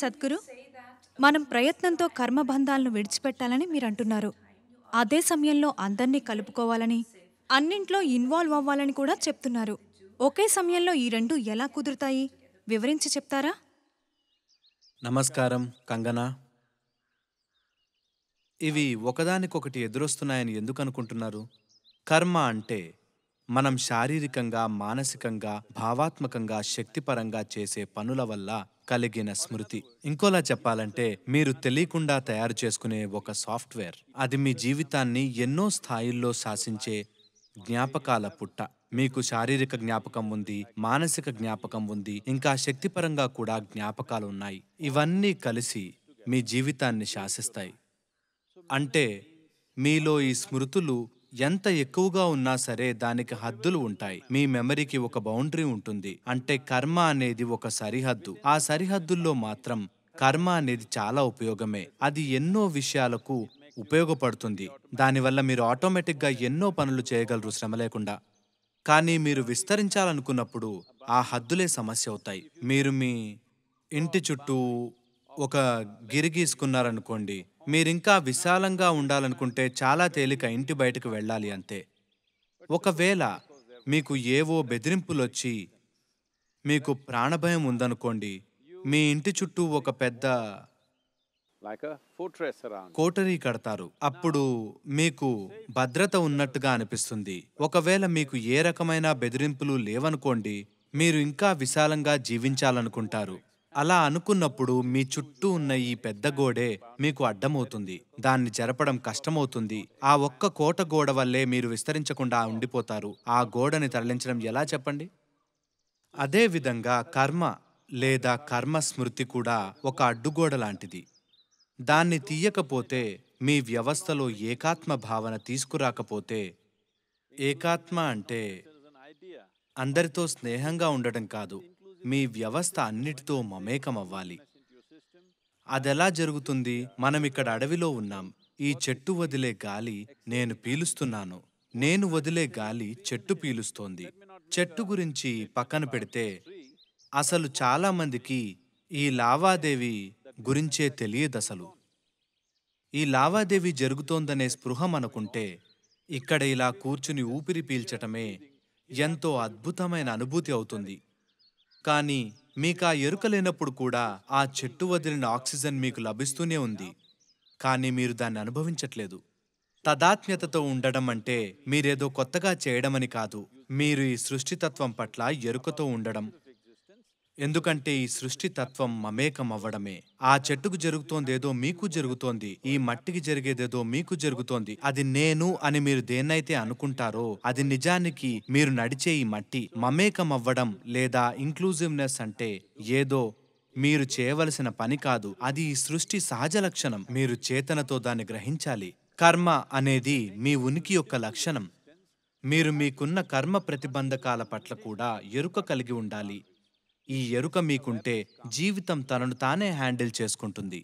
సద్గురు మనం ప్రయత్నంతో కర్మబంధాలను విడిచిపెట్టాలని మీరు అంటున్నారు అదే సమయంలో అందరినీ కలుపుకోవాలని అన్నింట్లో ఇన్వాల్వ్ అవ్వాలని కూడా చెప్తున్నారు ఒకే సమయంలో ఈ రెండు ఎలా కుదురుతాయి వివరించి చెప్తారా నమస్కారం కంగనా ఇవి ఒకదానికొకటి ఎదురొస్తున్నాయని ఎందుకు అనుకుంటున్నారు కర్మ అంటే మనం శారీరకంగా మానసికంగా భావాత్మకంగా శక్తిపరంగా చేసే పనుల వల్ల కలిగిన స్మృతి ఇంకోలా చెప్పాలంటే మీరు తెలియకుండా తయారు చేసుకునే ఒక సాఫ్ట్వేర్ అది మీ జీవితాన్ని ఎన్నో స్థాయిల్లో శాసించే జ్ఞాపకాల పుట్ట మీకు శారీరక జ్ఞాపకం ఉంది మానసిక జ్ఞాపకం ఉంది ఇంకా శక్తిపరంగా కూడా జ్ఞాపకాలు ఉన్నాయి ఇవన్నీ కలిసి మీ జీవితాన్ని శాసిస్తాయి అంటే మీలో ఈ స్మృతులు ఎంత ఎక్కువగా ఉన్నా సరే దానికి హద్దులు ఉంటాయి మీ మెమరీకి ఒక బౌండరీ ఉంటుంది అంటే కర్మ అనేది ఒక సరిహద్దు ఆ సరిహద్దుల్లో మాత్రం కర్మ అనేది చాలా ఉపయోగమే అది ఎన్నో విషయాలకు ఉపయోగపడుతుంది దానివల్ల మీరు ఆటోమేటిక్గా ఎన్నో పనులు చేయగలరు శ్రమ లేకుండా కానీ మీరు విస్తరించాలనుకున్నప్పుడు ఆ హద్దులే సమస్య అవుతాయి మీరు మీ ఇంటి చుట్టూ ఒక గిరి గీసుకున్నారనుకోండి మీరింకా విశాలంగా ఉండాలనుకుంటే చాలా తేలిక ఇంటి బయటకు వెళ్ళాలి అంతే ఒకవేళ మీకు ఏవో బెదిరింపులొచ్చి మీకు ప్రాణభయం ఉందనుకోండి మీ ఇంటి చుట్టూ ఒక పెద్ద కోటరీ కడతారు అప్పుడు మీకు భద్రత ఉన్నట్టుగా అనిపిస్తుంది ఒకవేళ మీకు ఏ రకమైన బెదిరింపులు లేవనుకోండి మీరు ఇంకా విశాలంగా జీవించాలనుకుంటారు అలా అనుకున్నప్పుడు మీ చుట్టూ ఉన్న ఈ పెద్ద గోడే మీకు అడ్డమవుతుంది దాన్ని జరపడం కష్టమవుతుంది ఆ ఒక్క కోట గోడ వల్లే మీరు విస్తరించకుండా ఉండిపోతారు ఆ గోడని తరలించడం ఎలా చెప్పండి అదేవిధంగా కర్మ లేదా కర్మ స్మృతి కూడా ఒక అడ్డుగోడ లాంటిది దాన్ని తీయకపోతే మీ వ్యవస్థలో ఏకాత్మ భావన తీసుకురాకపోతే ఏకాత్మ అంటే అందరితో స్నేహంగా ఉండటం కాదు మీ వ్యవస్థ అన్నిటితో మమేకమవ్వాలి అదెలా జరుగుతుంది మనమిక్కడ అడవిలో ఉన్నాం ఈ చెట్టు వదిలే గాలి నేను పీలుస్తున్నాను నేను వదిలే గాలి చెట్టు పీలుస్తోంది చెట్టు గురించి పక్కన పెడితే అసలు చాలామందికి ఈ లావాదేవి గురించే తెలియదసలు ఈ లావాదేవి జరుగుతోందనే స్పృహ మనకుంటే ఇక్కడ ఇలా కూర్చుని ఊపిరి పీల్చటమే ఎంతో అద్భుతమైన అనుభూతి అవుతుంది కానీ మీకు ఆ ఎరుక లేనప్పుడు కూడా ఆ చెట్టు వదిలిన ఆక్సిజన్ మీకు లభిస్తూనే ఉంది కానీ మీరు దాన్ని అనుభవించట్లేదు తదాత్మ్యతతో ఉండడం అంటే మీరేదో కొత్తగా చేయడమని కాదు మీరు ఈ సృష్టితత్వం పట్ల ఎరుకతో ఉండడం ఎందుకంటే ఈ సృష్టి తత్వం మమేకం అవ్వడమే ఆ చెట్టుకు జరుగుతోందేదో మీకు జరుగుతోంది ఈ మట్టికి జరిగేదేదో మీకు జరుగుతోంది అది నేను అని మీరు దేన్నైతే అనుకుంటారో అది నిజానికి మీరు నడిచే ఈ మట్టి మమేకం అవ్వడం లేదా ఇంక్లూజివ్నెస్ అంటే ఏదో మీరు చేయవలసిన పని కాదు అది ఈ సృష్టి సహజ లక్షణం మీరు చేతనతో దాన్ని గ్రహించాలి కర్మ అనేది మీ ఉనికి యొక్క లక్షణం మీరు మీకున్న కర్మ ప్రతిబంధకాల పట్ల కూడా ఎరుక కలిగి ఉండాలి ఈ ఎరుక మీకుంటే జీవితం తనను తానే హ్యాండిల్ చేసుకుంటుంది